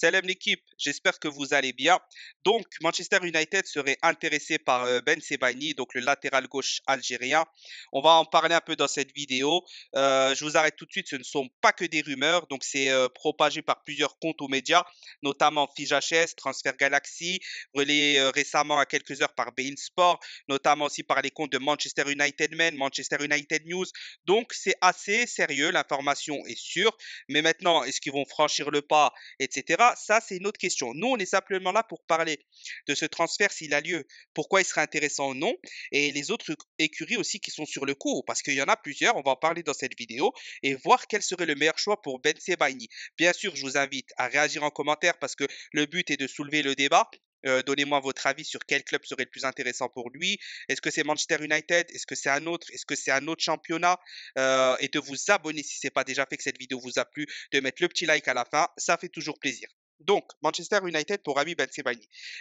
Salam l'équipe, j'espère que vous allez bien. Donc, Manchester United serait intéressé par euh, Ben Sebani, donc le latéral gauche algérien. On va en parler un peu dans cette vidéo. Euh, je vous arrête tout de suite, ce ne sont pas que des rumeurs, donc c'est euh, propagé par plusieurs comptes aux médias, notamment FIJHS, Transfer Galaxy, relayé récemment à quelques heures par Bein Sport, notamment aussi par les comptes de Manchester United Men, Manchester United News. Donc, c'est assez sérieux, l'information est sûre. Mais maintenant, est-ce qu'ils vont franchir le pas, etc ça c'est une autre question. Nous, on est simplement là pour parler de ce transfert s'il a lieu, pourquoi il serait intéressant ou non, et les autres écuries aussi qui sont sur le coup, parce qu'il y en a plusieurs, on va en parler dans cette vidéo, et voir quel serait le meilleur choix pour Ben Sebaini. Bien sûr, je vous invite à réagir en commentaire parce que le but est de soulever le débat euh, donnez-moi votre avis sur quel club serait le plus intéressant pour lui. Est-ce que c'est Manchester United Est-ce que c'est un autre Est-ce que c'est un autre championnat euh, Et de vous abonner si ce n'est pas déjà fait, que cette vidéo vous a plu, de mettre le petit like à la fin, ça fait toujours plaisir. Donc, Manchester United pour Ami Ben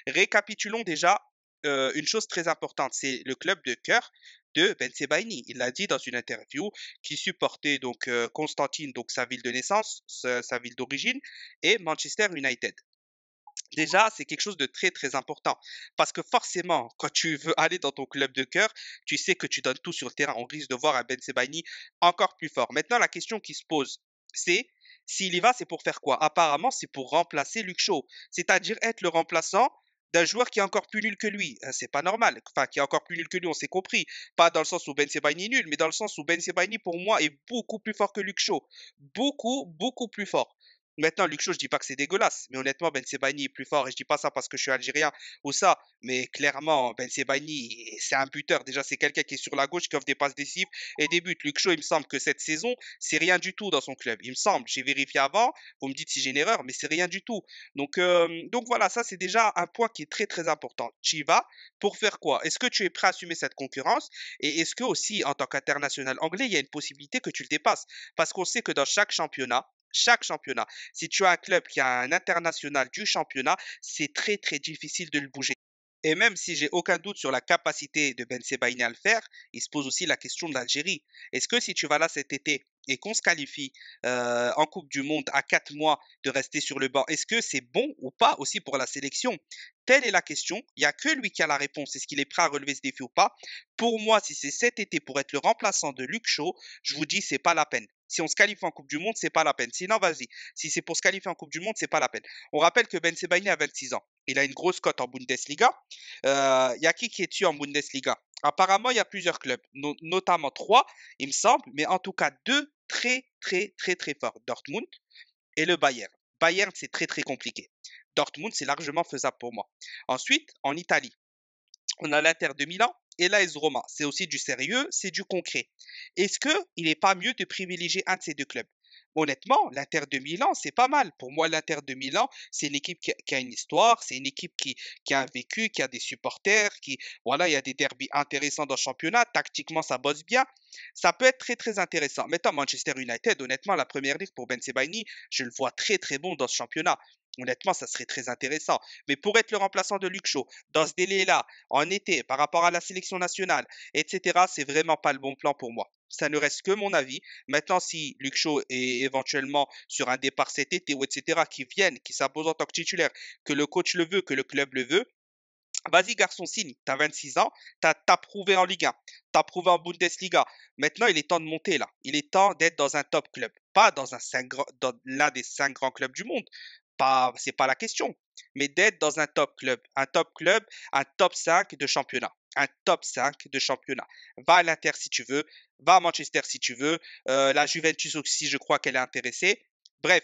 Récapitulons déjà euh, une chose très importante, c'est le club de cœur de Ben Sebaini. Il l'a dit dans une interview qui supportait donc Constantine, donc sa ville de naissance, sa ville d'origine, et Manchester United déjà, c'est quelque chose de très, très important. Parce que forcément, quand tu veux aller dans ton club de cœur, tu sais que tu donnes tout sur le terrain. On risque de voir un Ben Sebaini encore plus fort. Maintenant, la question qui se pose, c'est s'il y va, c'est pour faire quoi Apparemment, c'est pour remplacer Luke Shaw, c'est-à-dire être le remplaçant d'un joueur qui est encore plus nul que lui. Euh, c'est pas normal. Enfin, qui est encore plus nul que lui, on s'est compris. Pas dans le sens où Ben Sebaini est nul, mais dans le sens où Ben Sebaini, pour moi, est beaucoup plus fort que Luke Shaw. Beaucoup, beaucoup plus fort. Maintenant, Luke je dis pas que c'est dégueulasse, mais honnêtement, Ben Sebani est plus fort et je dis pas ça parce que je suis algérien ou ça, mais clairement, Ben Sebani, c'est un buteur. Déjà, c'est quelqu'un qui est sur la gauche, qui offre des passes décisives et des buts. Luke il me semble que cette saison, c'est rien du tout dans son club. Il me semble, j'ai vérifié avant, vous me dites si j'ai une erreur, mais c'est rien du tout. Donc, euh, donc voilà, ça c'est déjà un point qui est très très important. Tu y vas pour faire quoi Est-ce que tu es prêt à assumer cette concurrence et est-ce que aussi en tant qu'international anglais, il y a une possibilité que tu le dépasses Parce qu'on sait que dans chaque championnat, chaque championnat. Si tu as un club qui a un international du championnat, c'est très très difficile de le bouger. Et même si j'ai aucun doute sur la capacité de Ben Sebaini à le faire, il se pose aussi la question de l'Algérie. Est-ce que si tu vas là cet été et qu'on se qualifie euh, en Coupe du Monde à 4 mois de rester sur le banc, est-ce que c'est bon ou pas aussi pour la sélection Telle est la question. Il n'y a que lui qui a la réponse. Est-ce qu'il est prêt à relever ce défi ou pas Pour moi, si c'est cet été pour être le remplaçant de Luc Shaw, je vous dis, c'est pas la peine. Si on se qualifie en Coupe du Monde, c'est pas la peine. Sinon, vas-y. Si c'est pour se qualifier en Coupe du Monde, c'est pas la peine. On rappelle que Ben Sebaini a 26 ans. Il a une grosse cote en Bundesliga. Il euh, y a qui qui est tué en Bundesliga Apparemment, il y a plusieurs clubs, notamment trois, il me semble, mais en tout cas deux très, très, très, très forts. Dortmund et le Bayern. Bayern, c'est très, très compliqué. Dortmund, c'est largement faisable pour moi. Ensuite, en Italie, on a l'Inter de Milan, et Roma. C'est aussi du sérieux, c'est du concret. Est-ce qu'il n'est pas mieux de privilégier un de ces deux clubs honnêtement, l'Inter de Milan, c'est pas mal. Pour moi, l'Inter de Milan, c'est une équipe qui a, une histoire, c'est une équipe qui, a vécu, qui a des supporters, qui, voilà, il y a des derbys intéressants dans le championnat, tactiquement, ça bosse bien. Ça peut être très, très intéressant. Maintenant, Manchester United, honnêtement, la première ligue pour Ben Sebaini, je le vois très, très bon dans ce championnat honnêtement, ça serait très intéressant. Mais pour être le remplaçant de Luc dans ce délai-là, en été, par rapport à la sélection nationale, etc., c'est vraiment pas le bon plan pour moi. Ça ne reste que mon avis. Maintenant, si Luc est éventuellement sur un départ cet été ou etc., qui vienne, qui s'impose en tant que titulaire, que le coach le veut, que le club le veut, Vas-y garçon, signe, t'as 26 ans, t'as as prouvé en Ligue 1, t'as prouvé en Bundesliga. Maintenant, il est temps de monter là. Il est temps d'être dans un top club, pas dans, l'un des cinq grands clubs du monde. Ce c'est pas la question, mais d'être dans un top club, un top club, un top 5 de championnat, un top 5 de championnat. Va à l'Inter si tu veux, va à Manchester si tu veux, euh, la Juventus aussi, je crois qu'elle est intéressée. Bref,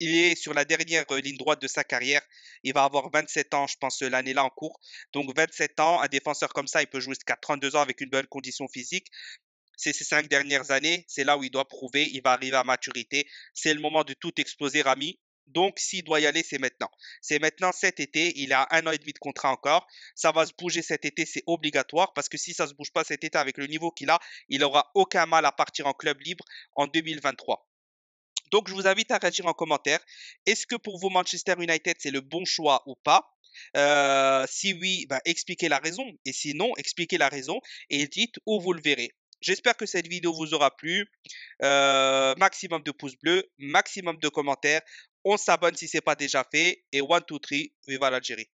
il est sur la dernière euh, ligne droite de sa carrière. Il va avoir 27 ans, je pense, euh, l'année-là en cours. Donc 27 ans, un défenseur comme ça, il peut jouer jusqu'à 32 ans avec une bonne condition physique. C'est ces cinq dernières années, c'est là où il doit prouver, il va arriver à maturité. C'est le moment de tout exploser, Rami. Donc, s'il doit y aller, c'est maintenant. C'est maintenant cet été. Il a un an et demi de contrat encore. Ça va se bouger cet été, c'est obligatoire. Parce que si ça ne se bouge pas cet été avec le niveau qu'il a, il n'aura aucun mal à partir en club libre en 2023. Donc, je vous invite à réagir en commentaire. Est-ce que pour vous, Manchester United, c'est le bon choix ou pas euh, si oui, ben, expliquez la raison. Et sinon, expliquez la raison et dites où vous le verrez. J'espère que cette vidéo vous aura plu. Euh, maximum de pouces bleus, maximum de commentaires. On s'abonne si ce n'est pas déjà fait. Et one, two, three, viva l'Algérie.